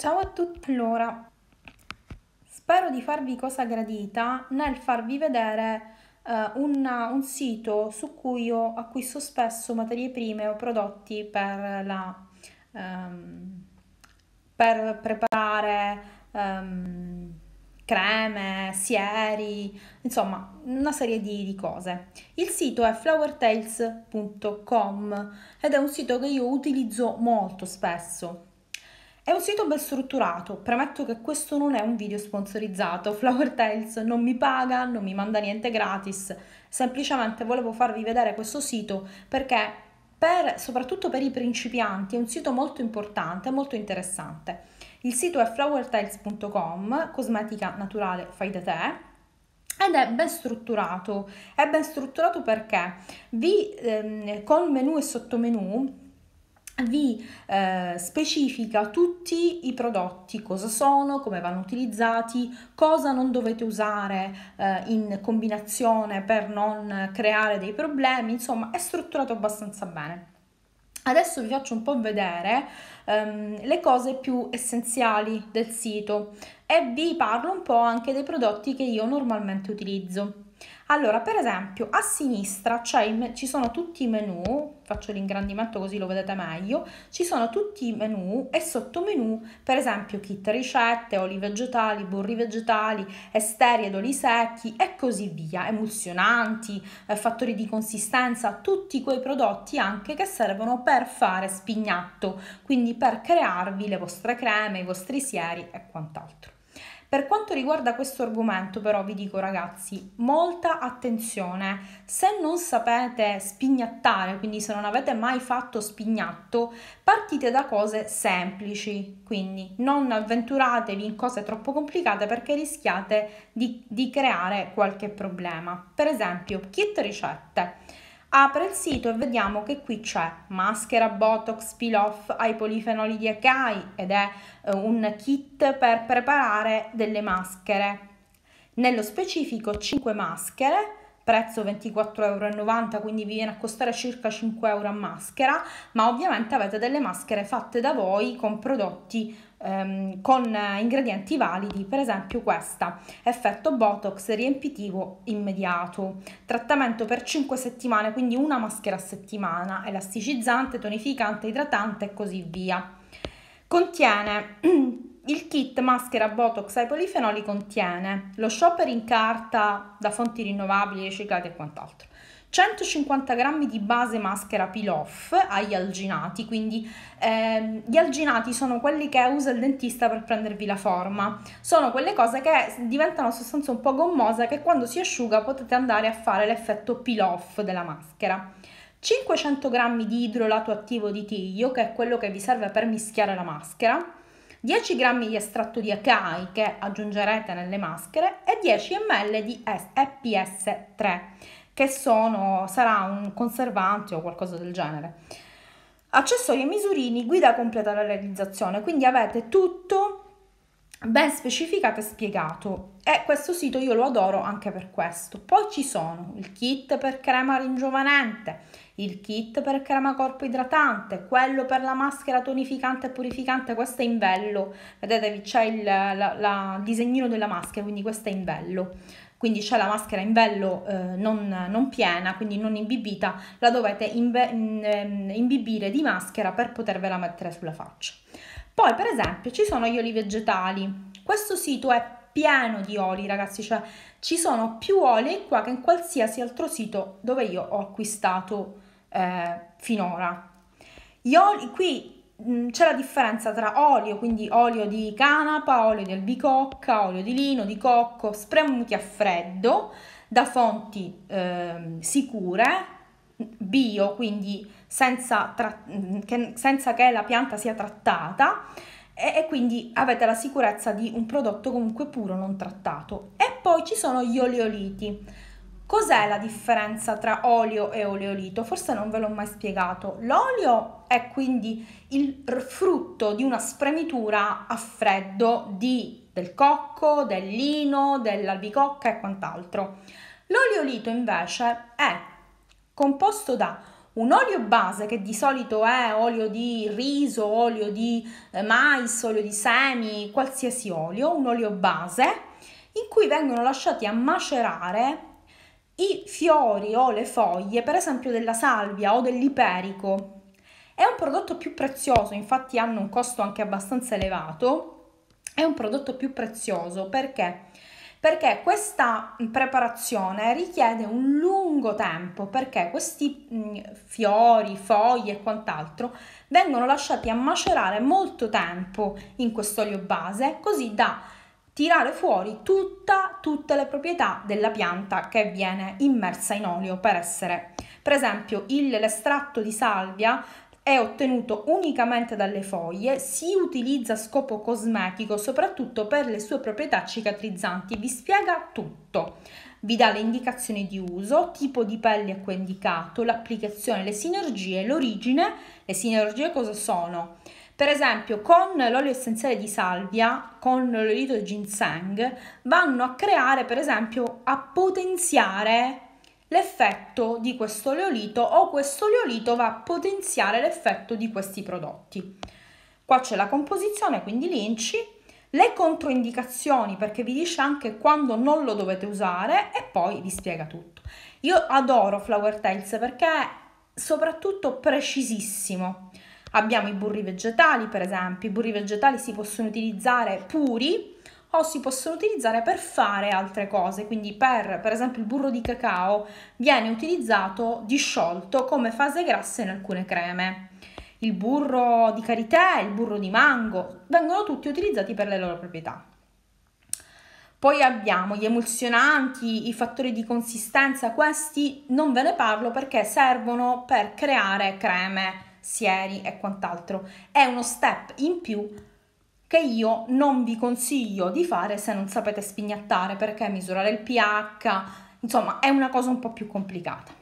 Ciao a tutti, allora spero di farvi cosa gradita nel farvi vedere eh, una, un sito su cui io acquisto spesso materie prime o prodotti per, la, ehm, per preparare ehm, creme, sieri, insomma una serie di, di cose. Il sito è flowertails.com ed è un sito che io utilizzo molto spesso è un sito ben strutturato, premetto che questo non è un video sponsorizzato, Flower Tales non mi paga, non mi manda niente gratis, semplicemente volevo farvi vedere questo sito perché per, soprattutto per i principianti è un sito molto importante, molto interessante. Il sito è flowertiles.com, cosmetica naturale fai da te, ed è ben strutturato, è ben strutturato perché vi, ehm, con menu e sottomenu vi eh, specifica tutti i prodotti, cosa sono, come vanno utilizzati, cosa non dovete usare eh, in combinazione per non creare dei problemi, insomma è strutturato abbastanza bene. Adesso vi faccio un po' vedere um, le cose più essenziali del sito e vi parlo un po' anche dei prodotti che io normalmente utilizzo. Allora, per esempio, a sinistra me- ci sono tutti i menu, faccio l'ingrandimento così lo vedete meglio, ci sono tutti i menu e sotto menu, per esempio kit ricette, oli vegetali, burri vegetali, esteri ed oli secchi e così via, emulsionanti, eh, fattori di consistenza, tutti quei prodotti anche che servono per fare spignatto, quindi per crearvi le vostre creme, i vostri sieri e quant'altro. Per quanto riguarda questo argomento però vi dico ragazzi, molta attenzione, se non sapete spignattare, quindi se non avete mai fatto spignatto, partite da cose semplici, quindi non avventuratevi in cose troppo complicate perché rischiate di, di creare qualche problema. Per esempio, kit ricette apre il sito e vediamo che qui c'è maschera, botox, peel off ai polifenoli di Ecai ed è eh, un kit per preparare delle maschere. Nello specifico 5 maschere, prezzo 24,90€, quindi vi viene a costare circa 5 euro a maschera, ma ovviamente avete delle maschere fatte da voi con prodotti ehm, con eh, ingredienti validi, per esempio questa, effetto Botox riempitivo immediato, trattamento per 5 settimane, quindi una maschera a settimana, elasticizzante, tonificante, idratante e così via. Contiene Il kit maschera Botox ai polifenoli contiene lo shopper in carta da fonti rinnovabili, riciclate e quant'altro, 150 g di base maschera peel off agli alginati, quindi eh, gli alginati sono quelli che usa il dentista per prendervi la forma, sono quelle cose che diventano sostanza un po' gommosa che quando si asciuga potete andare a fare l'effetto peel off della maschera. 500 g di idrolato attivo di tiglio, che è quello che vi serve per mischiare la maschera, 10 g di estratto di acai che aggiungerete nelle maschere e 10 ml di EPS3 che sono, sarà un conservante o qualcosa del genere. Accessori e misurini, guida completa alla realizzazione, quindi avete tutto ben specificato e spiegato e questo sito io lo adoro anche per questo. Poi ci sono il kit per crema ringiovanente, il kit per crema corpo idratante, quello per la maschera tonificante e purificante, questo è in vello, vedetevi c'è il, la, la, disegnino della maschera, quindi questo è in vello. Quindi c'è la maschera in vello eh, non, non, piena, quindi non imbibita, la dovete imbe, in, ehm, imbibire di maschera per potervela mettere sulla faccia. Poi, per esempio, ci sono gli oli vegetali. Questo sito è pieno di oli, ragazzi, cioè ci sono più oli qua che in qualsiasi altro sito dove io ho acquistato eh, finora. Gli oli, qui mh, mm, c'è la differenza tra olio, quindi olio di canapa, olio di albicocca, olio di lino, di cocco, spremuti a freddo da fonti eh, sicure bio, quindi senza, mm, che, senza che la pianta sia trattata e, e quindi avete la sicurezza di un prodotto comunque puro, non trattato. E poi ci sono gli oleoliti. Cos'è la differenza tra olio e oleolito? Forse non ve l'ho mai spiegato. L'olio è quindi il frutto di una spremitura a freddo di, del cocco, del lino, dell'albicocca e quant'altro. L'oleolito invece è composto da un olio base che di solito è olio di riso, olio di eh, mais, olio di semi, qualsiasi olio, un olio base in cui vengono lasciati a macerare i fiori o le foglie, per esempio della salvia o dell'iperico. È un prodotto più prezioso, infatti hanno un costo anche abbastanza elevato. È un prodotto più prezioso perché perché questa mm, preparazione richiede un lungo tempo perché questi mm, fiori, foglie e quant'altro vengono lasciati a macerare molto tempo in questo olio base così da tirare fuori tutta, tutte le proprietà della pianta che viene immersa in olio per essere. Per esempio il, l'estratto di salvia è ottenuto unicamente dalle foglie, si utilizza a scopo cosmetico soprattutto per le sue proprietà cicatrizzanti, vi spiega tutto. Vi dà le indicazioni di uso, tipo di pelle a cui è indicato, l'applicazione, le sinergie, l'origine. Le sinergie cosa sono? Per esempio, con l'olio essenziale di salvia, con l'olio di ginseng, vanno a creare, per esempio, a potenziare l'effetto di questo oleolito o questo oleolito va a potenziare l'effetto di questi prodotti. Qua c'è la composizione, quindi l'inci, le controindicazioni perché vi dice anche quando non lo dovete usare e poi vi spiega tutto. Io adoro Flower Tales perché è soprattutto precisissimo. Abbiamo i burri vegetali, per esempio, i burri vegetali si possono utilizzare puri o si possono utilizzare per fare altre cose, quindi per, per esempio il burro di cacao viene utilizzato disciolto come fase grassa in alcune creme. Il burro di karité, il burro di mango, vengono tutti utilizzati per le loro proprietà. Poi abbiamo gli emulsionanti, i fattori di consistenza, questi non ve ne parlo perché servono per creare creme, sieri e quant'altro. È uno step in più che io non vi consiglio di fare se non sapete spignattare perché misurare il pH, insomma è una cosa un po' più complicata.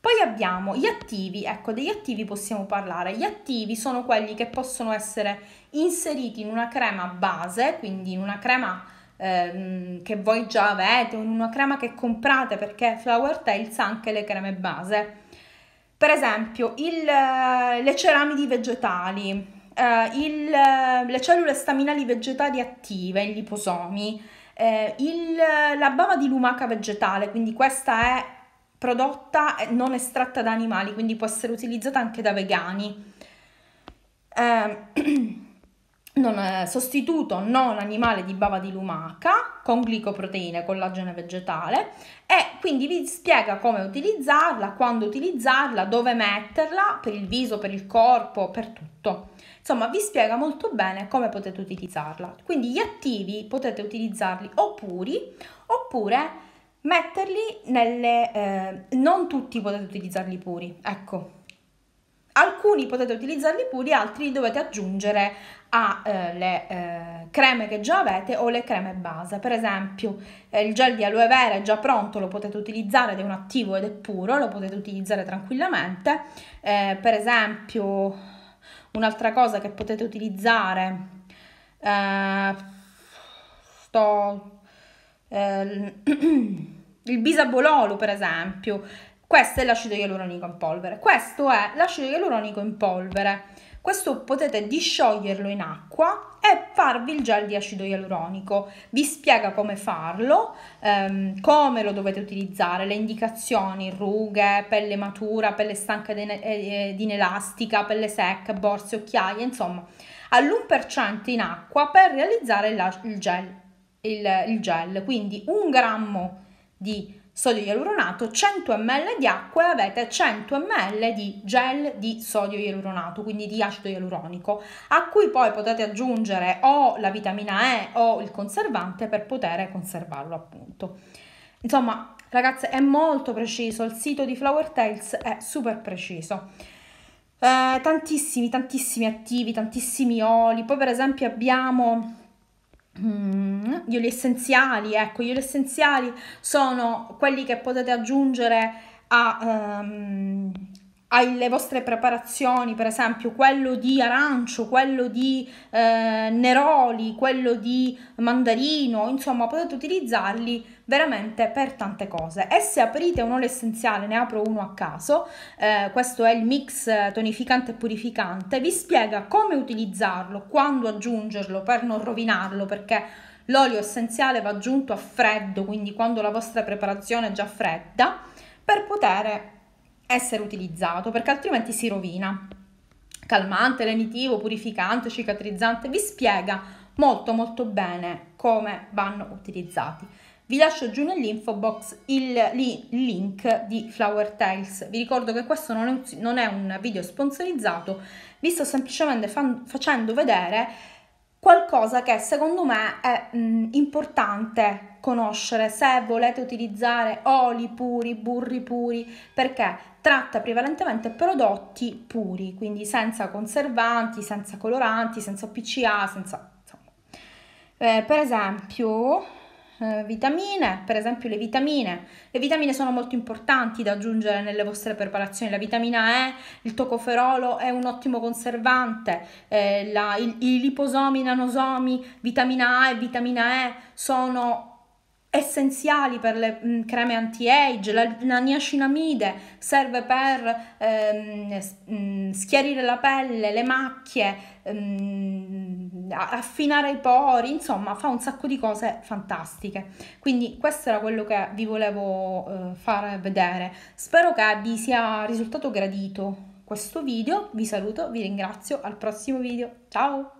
Poi abbiamo gli attivi, ecco degli attivi possiamo parlare, gli attivi sono quelli che possono essere inseriti in una crema base, quindi in una crema ehm, che voi già avete o in una crema che comprate perché Flower Tales ha anche le creme base. Per esempio il, le ceramidi vegetali, uh, il, le cellule staminali vegetali attive, i liposomi, eh, il, la bava di lumaca vegetale, quindi questa è prodotta e non estratta da animali, quindi può essere utilizzata anche da vegani. Eh, non, eh, sostituto non animale di bava di lumaca con glicoproteine, collagene vegetale e quindi vi spiega come utilizzarla, quando utilizzarla, dove metterla per il viso, per il corpo, per tutto. Insomma, vi spiega molto bene come potete utilizzarla. Quindi gli attivi potete utilizzarli o puri oppure metterli nelle... Eh, non tutti potete utilizzarli puri, ecco, alcuni potete utilizzarli puri, altri li dovete aggiungere alle eh, eh, creme che già avete o le creme base. Per esempio eh, il gel di aloe vera è già pronto, lo potete utilizzare ed è un attivo ed è puro, lo potete utilizzare tranquillamente. Eh, per esempio un'altra cosa che potete utilizzare, eh, sto, eh, il bisabololo per esempio, questo è l'acido ialuronico in polvere. Questo è l'acido ialuronico in polvere. Questo potete discioglierlo in acqua e farvi il gel di acido ialuronico. Vi spiega come farlo, ehm, come lo dovete utilizzare, le indicazioni, rughe, pelle matura, pelle stanca di eh, eh inelastica, pelle secca, borse, occhiaie, insomma, all'1% in acqua per realizzare la, il, gel, il, il gel. Quindi un grammo di acido sodio ieluronato, 100 ml di acqua e avete 100 ml di gel di sodio ieluronato, quindi di acido ialuronico, a cui poi potete aggiungere o la vitamina E o il conservante per poter conservarlo appunto. Insomma, ragazze, è molto preciso, il sito di Flower Tales è super preciso. Eh, tantissimi, tantissimi attivi, tantissimi oli, poi per esempio abbiamo Mm, gli oli essenziali, ecco, gli oli essenziali sono quelli che potete aggiungere a, um, alle vostre preparazioni, per esempio quello di arancio, quello di eh, neroli, quello di mandarino, insomma potete utilizzarli veramente per tante cose. E se aprite un olio essenziale, ne apro uno a caso, eh, questo è il mix tonificante e purificante, vi spiega come utilizzarlo, quando aggiungerlo per non rovinarlo, perché l'olio essenziale va aggiunto a freddo, quindi quando la vostra preparazione è già fredda, per poter essere utilizzato perché altrimenti si rovina. Calmante, lenitivo, purificante, cicatrizzante, vi spiega molto molto bene come vanno utilizzati. Vi lascio giù nell'info box il, il link di Flower Tales. Vi ricordo che questo non è un, non è un video sponsorizzato, vi sto semplicemente fan, facendo vedere qualcosa che secondo me è mh, mm, importante conoscere se volete utilizzare oli puri, burri puri, perché tratta prevalentemente prodotti puri, quindi senza conservanti, senza coloranti, senza PCA, senza... Eh, per esempio, eh, vitamine, per esempio le vitamine. Le vitamine sono molto importanti da aggiungere nelle vostre preparazioni. La vitamina E, il tocoferolo è un ottimo conservante, eh, la, il, i liposomi, i nanosomi, vitamina A e vitamina E sono essenziali per le mh, mm, creme anti-age, la, la niacinamide serve per ehm, mm, schiarire la pelle, le macchie, mh, ehm, affinare i pori, insomma fa un sacco di cose fantastiche. Quindi questo era quello che vi volevo eh, far vedere. Spero che vi sia risultato gradito questo video, vi saluto, vi ringrazio, al prossimo video, ciao!